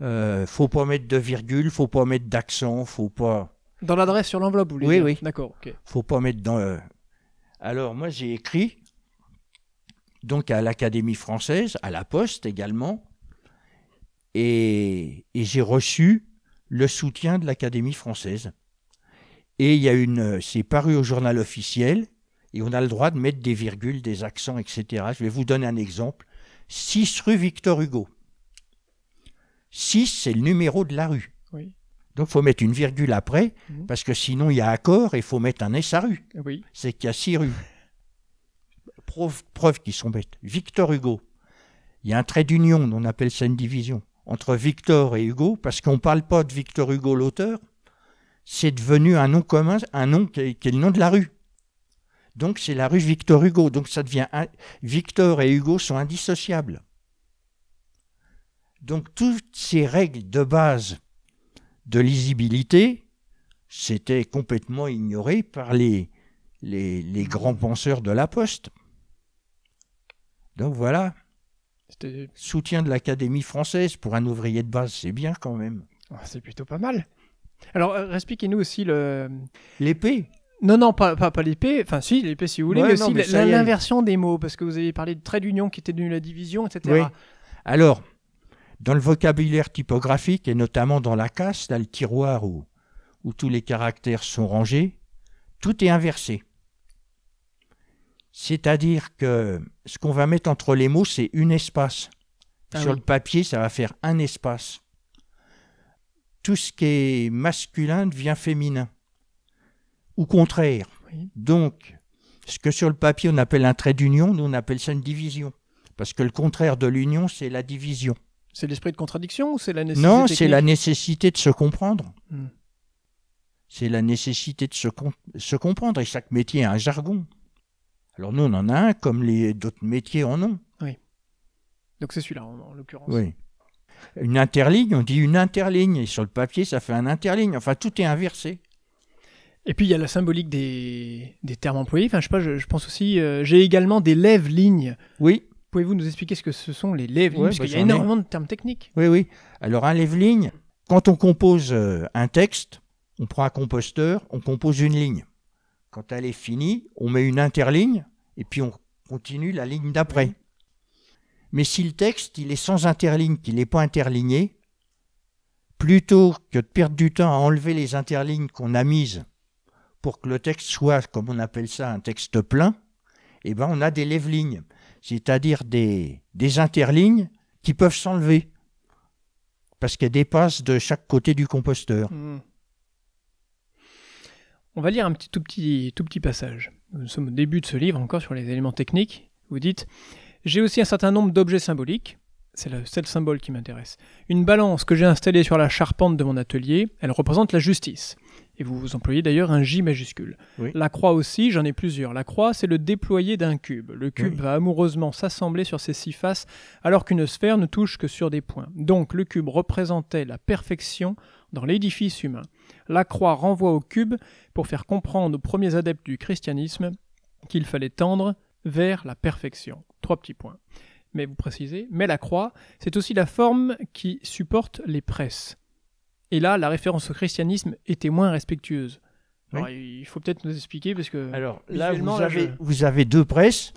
[SPEAKER 2] Euh, faut pas mettre de virgule, faut pas mettre d'accent, faut pas.
[SPEAKER 1] Dans l'adresse sur l'enveloppe, vous voulez Oui, oui. D'accord, Faut
[SPEAKER 2] pas mettre dans. Euh,
[SPEAKER 1] alors, moi, j'ai écrit,
[SPEAKER 2] donc à l'Académie française, à la Poste également, et, et j'ai reçu le soutien de l'Académie française. Et il y a une. Euh, c'est paru au journal officiel, et on a le droit de mettre des virgules, des accents, etc. Je vais vous donner un exemple. 6 rue Victor Hugo. 6, c'est le numéro de la rue. Donc, il faut mettre une virgule après, mhm. parce que sinon, il y a accord et il faut mettre un S à rue. C'est qu'il y a six rues. Preuve, preuve qu'ils sont bêtes. Victor Hugo. Il y a un trait d'union, on appelle ça une division, entre Victor et Hugo, parce qu'on ne parle pas de Victor Hugo, l'auteur. C'est devenu un nom commun, un nom qui est, le nom de la rue. Donc, c'est la rue Victor Hugo. Donc, ça devient. Victor et Hugo sont indissociables. Donc toutes ces règles de base de lisibilité, c'était complètement ignoré par les, les, grands penseurs de la Poste. Donc voilà. Soutien de l'Académie française pour un ouvrier de base, c'est bien quand même.
[SPEAKER 1] Ah, c'est plutôt pas mal. Alors, euh, expliquez-nous aussi le... L'épée non, non, pas, pas, l'épée, enfin si, l'épée si vous voulez, mais aussi l'inversion des mots, parce que vous avez parlé de trait d'union qui était devenu la division, etc.
[SPEAKER 2] Alors, dans le vocabulaire typographique, et notamment dans la casse, dans le tiroir où, où tous les caractères sont rangés, tout est inversé. C'est-à-dire que ce qu'on va mettre entre les mots, c'est une espace. Ah sur le papier, ça va faire un espace. Tout ce qui est masculin devient féminin. Ou contraire. Donc, ce que sur le papier on appelle un trait d'union, nous on appelle ça une division. Parce que le contraire de l'union, c'est la division. C'est l'esprit de contradiction ou c'est la nécessité Non, c'est la nécessité de se comprendre. Hmm. C'est la nécessité de se, se, comprendre. Et chaque métier a un jargon. Alors nous, on en a un comme les d'autres métiers en ont.
[SPEAKER 1] Oui. Donc c'est celui-là, en, l'occurrence. Oui.
[SPEAKER 2] Une interligne, on dit une interligne. Et sur le papier, ça fait un interligne. Enfin, tout est inversé.
[SPEAKER 1] Et puis il y a la symbolique des, des termes employés. Enfin, je sais pas, je, pense aussi, euh, j'ai également des lèvres lignes. Oui. Pouvez-vous nous expliquer ce que ce sont les lèvres Parce bah, qu'il y a énormément de termes techniques. Oui, oui. Alors un lèvre-ligne,
[SPEAKER 2] quand on compose euh, un texte, on prend un composteur, on compose une ligne. Quand elle est finie, on met une interligne et puis on continue la ligne d'après. Mais si le texte il est sans interligne, qu'il n'est pas interligné, plutôt que de perdre du temps à enlever les interlignes qu'on a mises pour que le texte soit, comme on appelle ça, un texte plein, eh ben on a des lèvres-lignes c'est-à-dire des, interlignes qui peuvent s'enlever parce qu'elles dépassent de chaque côté du composteur.
[SPEAKER 1] Hmm. On va lire un petit, tout, petit, tout petit passage. Nous sommes au début de ce livre, encore sur les éléments techniques. Vous dites J'ai aussi un certain nombre d'objets symboliques. C'est le seul symbole qui m'intéresse. Une balance que j'ai installée sur la charpente de mon atelier, elle représente la justice et vous vous employez d'ailleurs un J majuscule. La croix aussi, j'en ai plusieurs. La croix, c'est le déployé d'un cube. Le cube va amoureusement s'assembler sur ses six faces, alors qu'une sphère ne touche que sur des points. Donc le cube représentait la perfection dans l'édifice humain. La croix renvoie au cube pour faire comprendre aux premiers adeptes du christianisme qu'il fallait tendre vers la perfection. Trois petits points. Mais vous précisez, mais la croix, c'est aussi la forme qui supporte les presses. Et là, la référence au christianisme était moins respectueuse. Il faut peut-être nous expliquer parce que. Alors là,
[SPEAKER 2] vous avez, deux presses.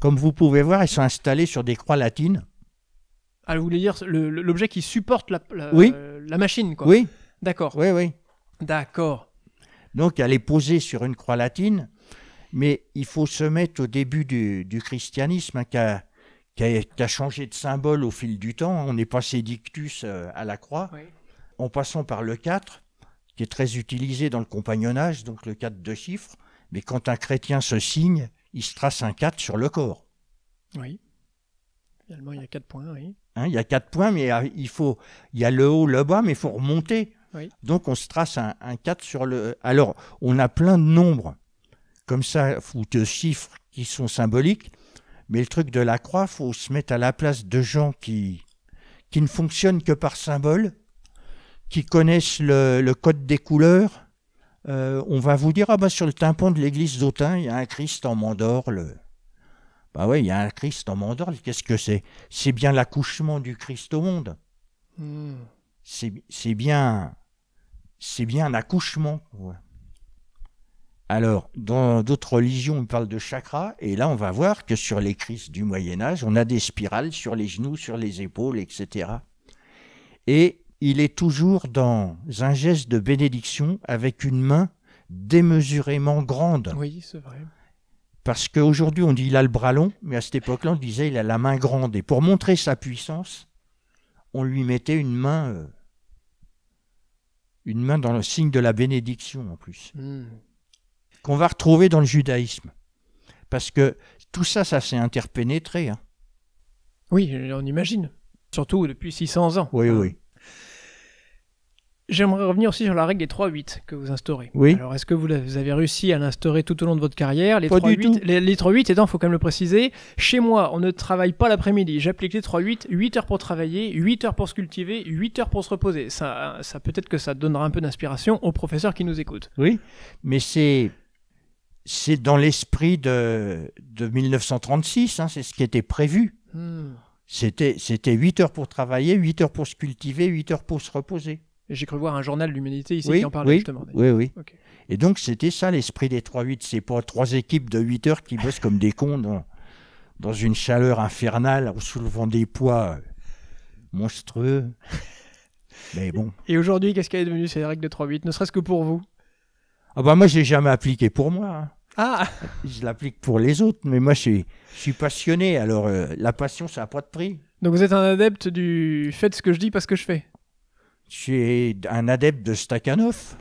[SPEAKER 2] Comme vous pouvez voir, elles sont installées sur des croix latines.
[SPEAKER 1] Ah, vous voulez dire l'objet qui supporte la, machine,
[SPEAKER 2] quoi. Oui. D'accord. Oui, oui. D'accord. Donc elle est posée sur une croix latine, mais il faut se mettre au début du, christianisme hein, qui, a, a, changé de symbole au fil du temps. On est passé d'ictus euh, à la croix. Oui en passant par le 4, qui est très utilisé dans le compagnonnage, donc le 4 de chiffres, mais quand un chrétien se signe, il se trace un 4 sur le corps.
[SPEAKER 1] Oui. Finalement, il y a 4 points, oui.
[SPEAKER 2] Hein, il y a 4 points, mais euh, il, faut, il y a le haut, le bas, mais il faut remonter. Oui. Donc on se trace un, 4 sur le... Alors, on a plein de nombres comme ça, ou de chiffres qui sont symboliques, mais le truc de la croix, faut se mettre à la place de gens qui, qui ne fonctionnent que par symbole qui connaissent le, code des couleurs, euh, on va vous dire ah bah sur le tympan de l'église d'Autun, il y a un Christ en mandorle. Bah ouais, il y a un Christ en mandorle. Qu'est-ce que c'est C'est bien l'accouchement du Christ au monde. Hmm. C'est bien, c'est bien un accouchement. Alors, dans d'autres religions, on parle de chakras, et là, on va voir que sur les Christ du Moyen Âge, on a des spirales sur les genoux, sur les épaules, etc. Et il est toujours dans un geste de bénédiction avec une main démesurément grande.
[SPEAKER 1] Oui, c'est vrai.
[SPEAKER 2] Parce qu'aujourd'hui, on dit il a le bras long, mais à cette époque-là, on disait il a la main grande. Et pour montrer sa puissance, on lui mettait une main, euh, une main dans le signe de la bénédiction en plus, hmm. qu'on va retrouver dans le judaïsme. Parce que tout ça, ça s'est interpénétré. Hein.
[SPEAKER 1] Oui, on imagine. Surtout depuis 600 ans. Oui, oui. J'aimerais revenir aussi sur la règle des 3-8 que vous instaurez. Oui. Alors, est-ce que vous, avez réussi à l'instaurer tout au long de votre carrière Les 3-8 les, 3, 8 étant, il faut quand même le préciser, chez moi, on ne travaille pas l'après-midi. J'applique les 3-8, 8 heures pour travailler, 8 heures pour se cultiver, 8 heures pour se reposer. Ça, ça Peut-être que ça donnera un peu d'inspiration aux professeurs qui nous écoutent.
[SPEAKER 2] Oui, mais c'est c'est dans l'esprit de, de 1936, hein, c'est ce qui était prévu. Hmm. C'était 8 heures pour travailler, 8 heures pour se cultiver, 8 heures pour se reposer.
[SPEAKER 1] J'ai cru voir un journal de l'humanité ici qui en parlait justement. Oui, oui.
[SPEAKER 2] Et donc c'était ça l'esprit des 3-8. C'est pas trois équipes de 8 heures qui bossent comme des cons dans, une chaleur infernale en soulevant des poids euh, monstrueux. Mais bon.
[SPEAKER 1] Et aujourd'hui, qu'est-ce qu'elle est devenue ces règles de 3-8, ne serait-ce que pour vous
[SPEAKER 2] Ah bah moi, je l'ai jamais appliqué pour moi. Hein. Ah Je l'applique pour les autres, mais moi, je suis, passionné, alors euh, la passion, ça
[SPEAKER 1] n'a pas de prix. Donc vous êtes un adepte du faites ce que je dis parce que je fais
[SPEAKER 2] je suis un adepte de Stakhanov.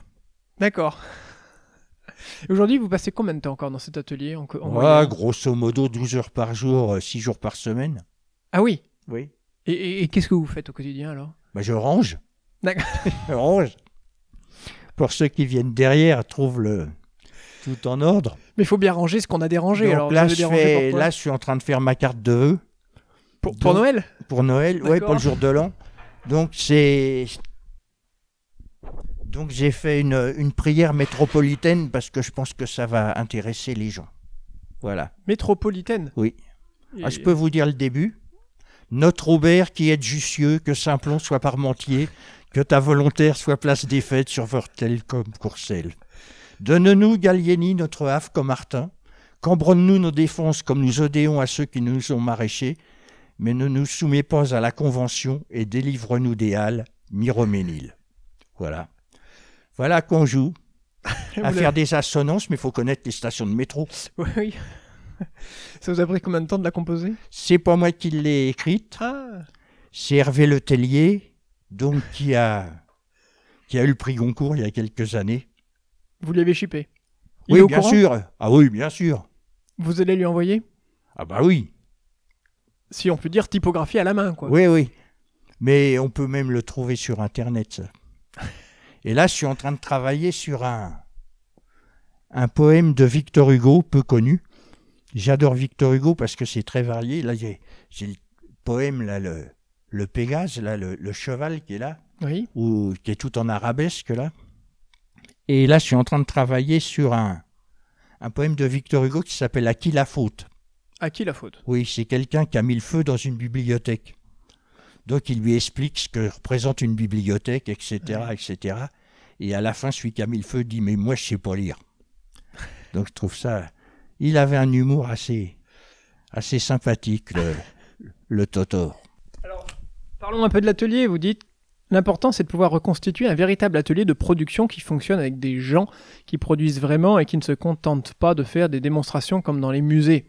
[SPEAKER 1] D'accord. Aujourd'hui, vous passez combien de temps encore dans cet atelier en, Grosso
[SPEAKER 2] modo, 12 heures par jour, 6 euh, jours par semaine.
[SPEAKER 1] Ah oui Oui. Et, qu'est-ce que vous faites au quotidien alors
[SPEAKER 2] bah, Je range.
[SPEAKER 1] D'accord. je
[SPEAKER 2] range. Pour ceux qui viennent derrière, trouvent le, tout en ordre.
[SPEAKER 1] Mais il faut bien ranger ce qu'on a dérangé. là, je là, je
[SPEAKER 2] suis en train de faire ma carte de Pour, pour, Noël Pour Noël, oui, pour le jour de l'an. Donc c'est donc j'ai fait une, prière métropolitaine parce que je pense que ça va intéresser les gens. Voilà. Métropolitaine Oui. Ah, je peux vous dire le début. Notre Aubert qui est jucieux, que Saint-Plon soit parmentier, que ta volontaire soit place des fêtes sur Vortel comme Courcelles. Donne-nous, Gallieni, notre havre comme Martin. Cambronne-nous nos défenses comme nous odéons à ceux qui nous ont maraîchés. Mais ne nous soumets pas à la Convention et délivre-nous des Halles, Miroménil. Voilà. Voilà qu'on joue à faire des assonances, mais il faut connaître les stations de métro.
[SPEAKER 1] Oui. Ça vous a pris combien de temps de la composer
[SPEAKER 2] C'est pas moi qui l'ai écrite. Ah. C'est Hervé Letellier, donc qui a qui a eu le prix Goncourt il y a quelques années.
[SPEAKER 1] Vous l'avez chipé Oui, bien sûr.
[SPEAKER 2] Ah oui, bien sûr.
[SPEAKER 1] Vous allez lui envoyer Ah bah oui. Si on peut dire typographie à la main, quoi. Oui,
[SPEAKER 2] oui. Mais on peut même le trouver sur Internet. Et là, je suis en train de travailler sur un, un poème de Victor Hugo, peu connu. J'adore Victor Hugo parce que c'est très varié. Là, j'ai le poème, là, le, le Pégase, là, le, cheval qui est là, ou qui est tout en arabesque là. Et là, je suis en train de travailler sur un, un poème de Victor Hugo qui s'appelle À qui la faute
[SPEAKER 1] À qui la faute
[SPEAKER 2] Oui, c'est quelqu'un qui a mis le feu dans une bibliothèque. Donc il lui explique ce que représente une bibliothèque, etc., etc. Et à la fin, celui qui a mis le feu dit mais moi je sais pas lire. Donc je trouve ça. Il avait un humour assez, assez sympathique, le, le Alors
[SPEAKER 1] parlons un peu de l'atelier. Vous dites L'important, c'est de pouvoir reconstituer un véritable atelier de production qui fonctionne avec des gens qui produisent vraiment et qui ne se contentent pas de faire des démonstrations comme dans les musées.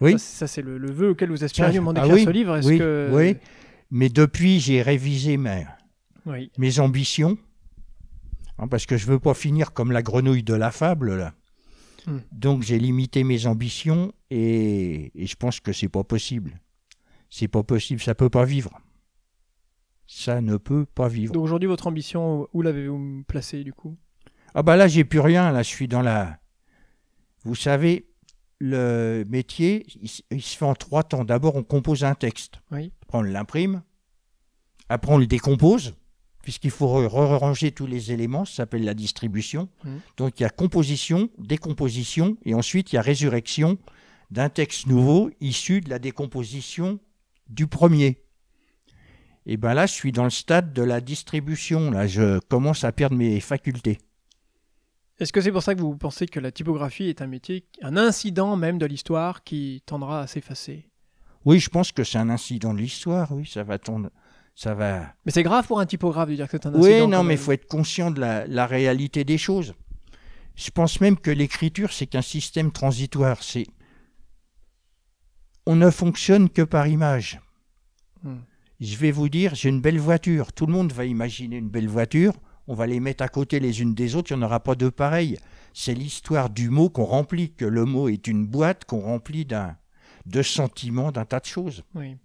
[SPEAKER 1] Oui. Ça, c'est le, vœu auquel vous aspirez au moment ah d'écrire ce livre. oui, oui.
[SPEAKER 2] Mais depuis, j'ai révisé mes, mes ambitions, hein, parce que je ne veux pas finir comme la grenouille de la fable, là. Hmm. Donc j'ai limité mes ambitions et, je pense que c'est pas possible. C'est pas possible, ça peut pas vivre. Ça ne peut pas vivre. Donc
[SPEAKER 1] aujourd'hui votre ambition, où l'avez-vous placée du coup
[SPEAKER 2] Ah bah là j'ai plus rien, là je suis dans la... Vous savez, le métier, il, se fait en trois temps. D'abord, on compose un texte. Après, on l'imprime. Après, on le décompose, puisqu'il faut ranger tous les éléments. Ça s'appelle la distribution. Mmh. Donc, il y a composition, décomposition, et ensuite, il y a résurrection d'un texte nouveau issu de la décomposition du premier. Et bien là, je suis dans le stade de la distribution. Là, je commence à perdre mes facultés.
[SPEAKER 1] Est-ce que c'est pour ça que vous pensez que la typographie est un métier, un incident même de l'histoire qui tendra à s'effacer
[SPEAKER 2] Oui, je pense que c'est un incident de l'histoire, oui, ça va tendre. Ça va... Mais
[SPEAKER 1] c'est grave pour un typographe de dire que c'est un incident. Oui, non, mais il faut
[SPEAKER 2] être conscient de la, réalité des choses. Je pense même que l'écriture, c'est qu'un système transitoire. C'est On ne fonctionne que par image. Hmm. Je vais vous dire, j'ai une belle voiture. Tout le monde va imaginer une belle voiture on va les mettre à côté les unes des autres, il n'y en aura pas deux pareilles. C'est l'histoire du mot qu'on remplit, que le mot est une boîte qu'on remplit d'un de sentiments, d'un tas de choses. Oui.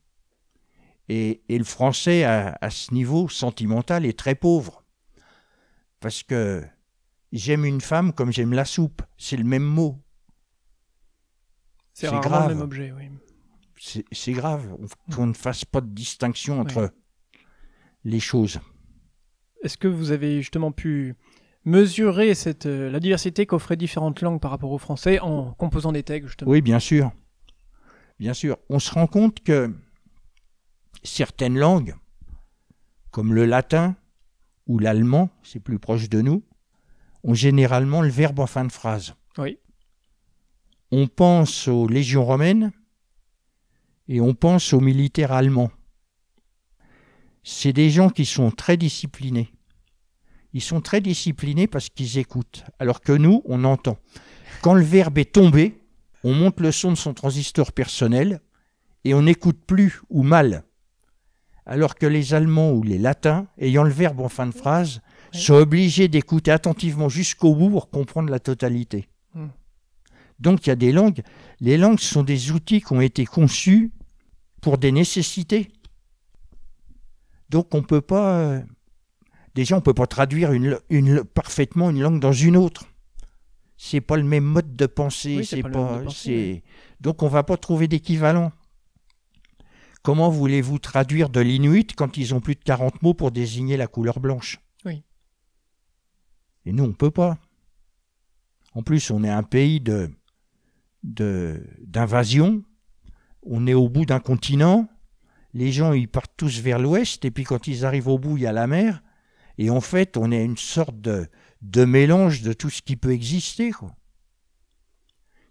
[SPEAKER 2] Et, et, le français, à, ce niveau sentimental, est très pauvre. Parce que j'aime une femme comme j'aime la soupe, c'est le même mot.
[SPEAKER 1] C'est grave. même objet,
[SPEAKER 2] C'est grave qu'on ne fasse pas de distinction entre les choses.
[SPEAKER 1] Est-ce que vous avez justement pu mesurer cette, euh, la diversité qu'offraient différentes langues par rapport au français en composant des textes
[SPEAKER 2] Oui, bien sûr. Bien sûr. On se rend compte que certaines langues, comme le latin ou l'allemand, c'est plus proche de nous, ont généralement le verbe en fin de phrase. Oui. On pense aux légions romaines et on pense aux militaires allemands c'est des gens qui sont très disciplinés. Ils sont très disciplinés parce qu'ils écoutent, alors que nous, on entend. Quand le verbe est tombé, on monte le son de son transistor personnel et on n'écoute plus ou mal. Alors que les Allemands ou les Latins, ayant le verbe en fin de phrase, sont obligés d'écouter attentivement jusqu'au bout pour comprendre la totalité. Hmm. Donc il y a des langues. Les langues sont des outils qui ont été conçus pour des nécessités donc on ne peut pas... Euh, déjà, on ne peut pas traduire parfaitement une langue dans une autre. C'est pas le même mode de pensée. c'est pas, Donc on va pas trouver d'équivalent. Comment voulez-vous traduire de l'inuit quand ils ont plus de 40 mots pour désigner la couleur blanche Oui. Et nous, on ne peut pas. En plus, on est un pays de d'invasion. on est au bout d'un continent les gens ils partent tous vers l'ouest, et puis quand ils arrivent au bout, il y a la mer, et en fait, on est une sorte de, mélange de tout ce qui peut exister.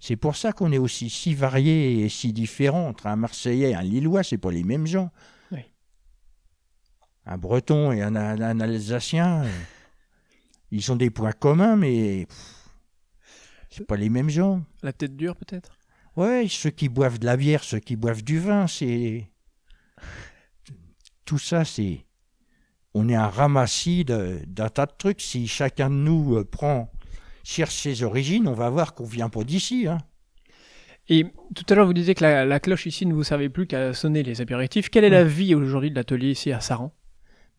[SPEAKER 2] C'est pour ça qu'on est aussi si variés et si différents entre un Marseillais et un Lillois, c'est pas les mêmes gens. Un Breton et un, Alsacien, euh, ils ont des points communs, mais c'est pas les mêmes gens.
[SPEAKER 1] La tête dure peut-être.
[SPEAKER 2] Oui, ceux qui boivent de la bière, ceux qui boivent du vin, c'est tout ça, c'est. On est un ramassis d'un
[SPEAKER 1] tas de trucs. Si chacun de nous euh, prend, cherche ses origines, on va voir qu'on vient pas d'ici. Hein. Et tout à l'heure, vous disiez que la, cloche ici ne vous servait plus qu'à sonner les apéritifs. Quelle est la vie aujourd'hui de l'atelier ici à Saran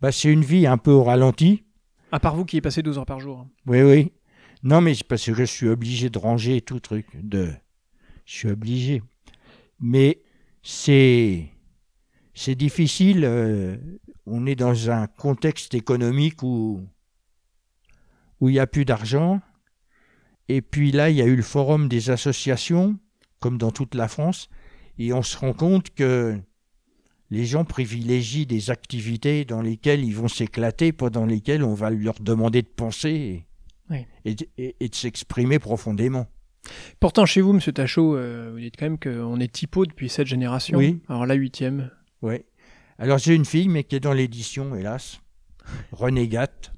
[SPEAKER 2] bah, C'est une vie un peu au ralenti.
[SPEAKER 1] À part vous qui est passé 12 heures par jour.
[SPEAKER 2] Oui, oui. Non, mais c'est parce que je suis obligé de ranger tout truc. De... Je suis obligé. Mais c'est c'est difficile. Euh, on est dans un contexte économique où où il n'y a plus d'argent. Et puis là, il y a eu le forum des associations, comme dans toute la France, et on se rend compte que les gens privilégient des activités dans lesquelles ils vont s'éclater, pas dans lesquelles on va leur demander de penser et, de s'exprimer profondément.
[SPEAKER 1] Pourtant, chez vous, M. Tachot, euh, vous dites quand même qu'on est typo depuis cette génération. Oui. Alors la huitième. Oui. Alors j'ai une fille, mais qui est dans l'édition, hélas. Renégate.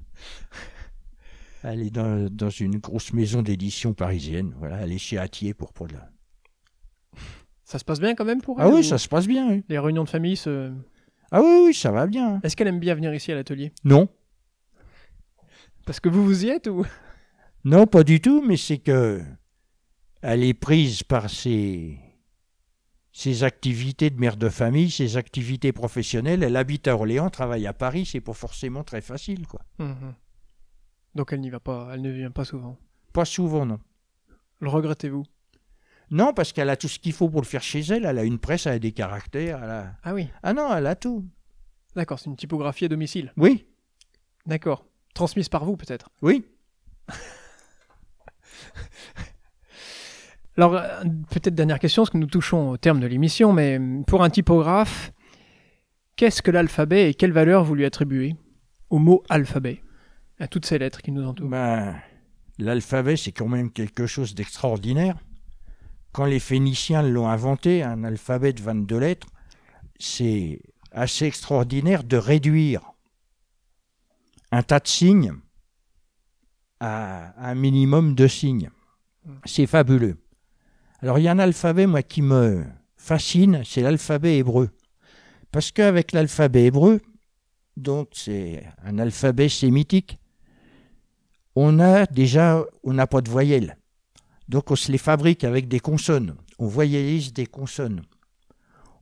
[SPEAKER 2] Elle est dans, une grosse maison d'édition parisienne. Voilà, elle est chez Attier pour la...
[SPEAKER 1] Ça se passe bien quand même pour ah elle Ah oui, ça se passe bien. Les réunions de famille se.
[SPEAKER 2] Ah oui, oui, ça va bien.
[SPEAKER 1] Hein. Est-ce qu'elle aime bien venir ici à l'atelier Non. Parce que vous vous y êtes ou
[SPEAKER 2] Non, pas du tout, mais c'est que elle est prise par ses ses activités de mère de famille, ses activités professionnelles. Elle habite à Orléans, travaille à Paris, c'est pas forcément très facile, quoi.
[SPEAKER 1] Mhm. Donc elle n'y va pas, elle ne vient pas souvent. Pas souvent, non. Le regrettez-vous
[SPEAKER 2] Non, parce qu'elle a tout ce qu'il faut pour le faire chez elle. Elle a une presse, elle a des caractères. Elle a... Ah oui.
[SPEAKER 1] Ah non, elle a tout. D'accord, c'est une typographie à domicile. Oui. D'accord. Transmise par vous, peut-être. Oui. Alors, euh, peut-être dernière question, parce que nous touchons au terme de l'émission, mais pour un typographe, qu'est-ce que l'alphabet et quelle valeur vous lui attribuez au mot alphabet, à toutes ces lettres qui nous entourent ben,
[SPEAKER 2] L'alphabet, c'est quand même quelque chose d'extraordinaire. Quand les Phéniciens l'ont inventé, un alphabet de 22 lettres, c'est assez extraordinaire de réduire un tas de signes à un minimum de signes. Hmm. C'est fabuleux. Alors il y a un alphabet, moi, qui me fascine, c'est l'alphabet hébreu. Parce qu'avec l'alphabet hébreu, donc c'est un alphabet sémitique, on a déjà, on n'a pas de voyelles. Donc on se les fabrique avec des consonnes. On voyellise des consonnes.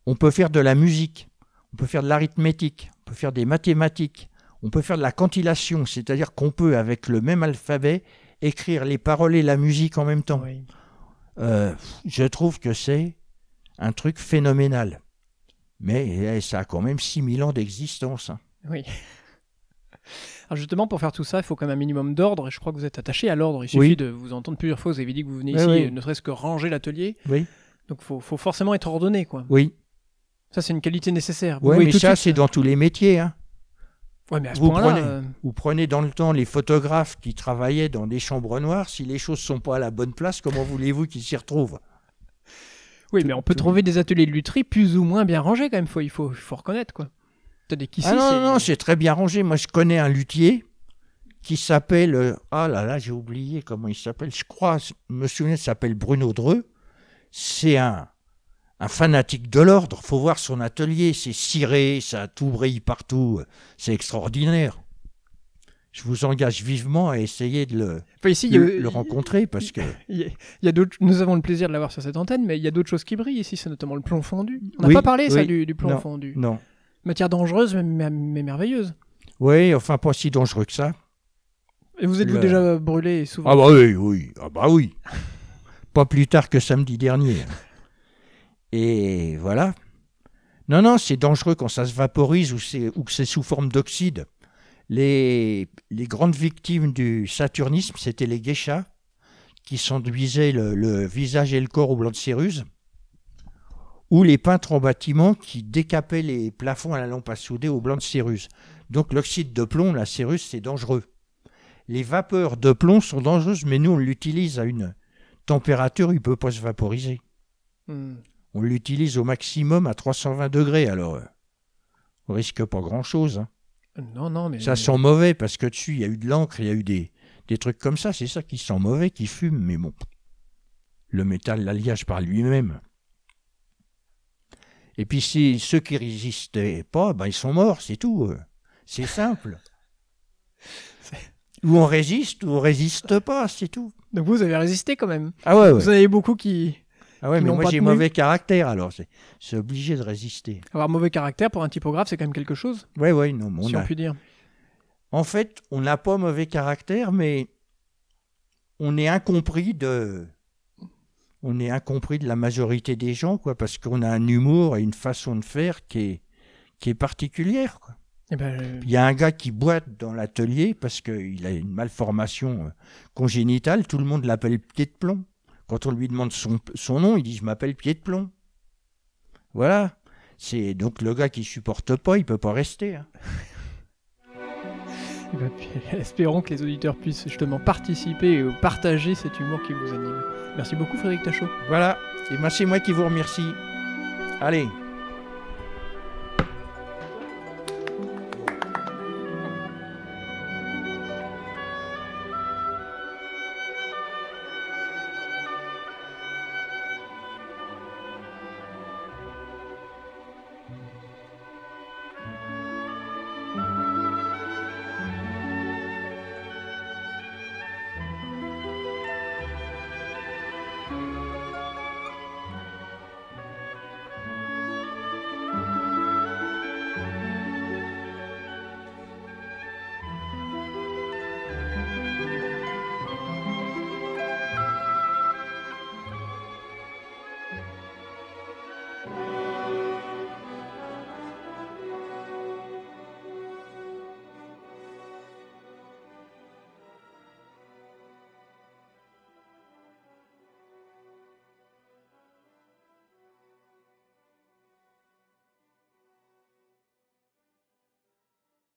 [SPEAKER 2] On peut faire de la musique, on peut faire de l'arithmétique, on peut faire des mathématiques, on peut faire de la cantillation, c'est-à-dire qu'on peut, avec le même alphabet, écrire les paroles et la musique en même temps. Euh, je trouve que c'est un truc phénoménal. Mais eh, ça a quand même 6000 ans d'existence. Hein.
[SPEAKER 1] Oui. justement, pour faire tout ça, il faut quand même un minimum d'ordre. Et je crois que vous êtes attaché à l'ordre. Il suffit de vous entendre plusieurs fois. Vous avez dit que vous venez ici, euh, ne serait-ce que ranger l'atelier. Oui. Donc il faut, faut, forcément être ordonné. quoi. Oui. Ça, c'est une qualité nécessaire. Oui, mais ça, c'est
[SPEAKER 2] dans tous les métiers. Hein
[SPEAKER 1] vous, prenez, euh, prenez dans
[SPEAKER 2] le temps les photographes qui travaillaient dans des chambres noires. Si les choses sont pas à la bonne place, comment voulez-vous qu'ils s'y
[SPEAKER 1] retrouvent Oui, mais on peut trouver des ateliers de lutherie plus ou moins bien rangés quand même. Faut, il faut, reconnaître quoi. Ah non, non, c'est très bien rangé. Moi, je connais un luthier
[SPEAKER 2] qui s'appelle euh, ah là là, j'ai oublié comment il s'appelle. Je crois, je me souviens, s'appelle Bruno Dreux. C'est un un fanatique de l'ordre. Faut voir son atelier, c'est ciré, ça tout brille partout, c'est extraordinaire. Je vous engage vivement à essayer de le, rencontrer parce que
[SPEAKER 1] il y a, nous avons le plaisir de l'avoir sur cette antenne, mais il y a d'autres choses qui brillent ici, c'est notamment le plomb fondu. On n'a pas parlé ça du, plomb fondu. Non. Matière dangereuse mais, merveilleuse.
[SPEAKER 2] Oui, enfin pas si dangereux que ça.
[SPEAKER 1] Et vous êtes-vous déjà brûlé souvent Ah bah oui,
[SPEAKER 2] oui, ah bah oui. pas plus tard que samedi dernier. Et voilà. Non, non, c'est dangereux quand ça se vaporise ou, c'est, que c'est sous forme d'oxyde. Les, les, grandes victimes du saturnisme, c'était les geishas qui s'enduisaient le, visage et le corps au blanc de céruse, ou les peintres en bâtiment qui décapaient les plafonds à la lampe à souder au blanc de céruse. Donc l'oxyde de plomb, la céruse, c'est dangereux. Les vapeurs de plomb sont dangereuses, mais nous, on l'utilise à une température, il ne peut pas se vaporiser. Hmm. On l'utilise au maximum à 320 degrés, alors euh. on risque pas grand-chose. Hein.
[SPEAKER 1] Non, non, mais... Ça sent
[SPEAKER 2] mauvais parce que dessus, il y a eu de l'encre, il y a eu des, trucs comme ça. C'est ça qui sent mauvais, qui fume, mais bon. Le métal, l'alliage par lui-même. Et puis si ceux qui résistaient pas, ben ils sont morts, c'est tout. Euh. C'est simple. ou on résiste, ou on résiste pas, c'est tout.
[SPEAKER 1] Donc vous avez résisté quand même. Ah Vous avez beaucoup qui...
[SPEAKER 2] Ah ouais, mais moi j'ai mauvais caractère alors, c'est obligé de résister.
[SPEAKER 1] Avoir mauvais caractère pour un typographe, c'est quand même quelque chose.
[SPEAKER 2] Oui, oui, non, Si on peut dire. En fait, on n'a pas mauvais caractère, mais on est incompris de. On est incompris de la majorité des gens, quoi, parce qu'on a un humour et une façon de faire qui est, qui est particulière,
[SPEAKER 1] eh ben, euh, Il ben... y
[SPEAKER 2] a un gars qui boite dans l'atelier parce qu'il a une malformation euh, congénitale, tout le monde l'appelle pied de plomb. Quand on lui demande son, nom, il dit Je m'appelle Pied de Plomb. Voilà. C'est donc le gars qui supporte pas, il peut pas rester. Hein.
[SPEAKER 1] Ben, espérons que les auditeurs puissent justement participer et partager cet humour qui vous anime. Merci beaucoup Frédéric Tachot. Voilà, et c'est moi qui vous remercie. Allez,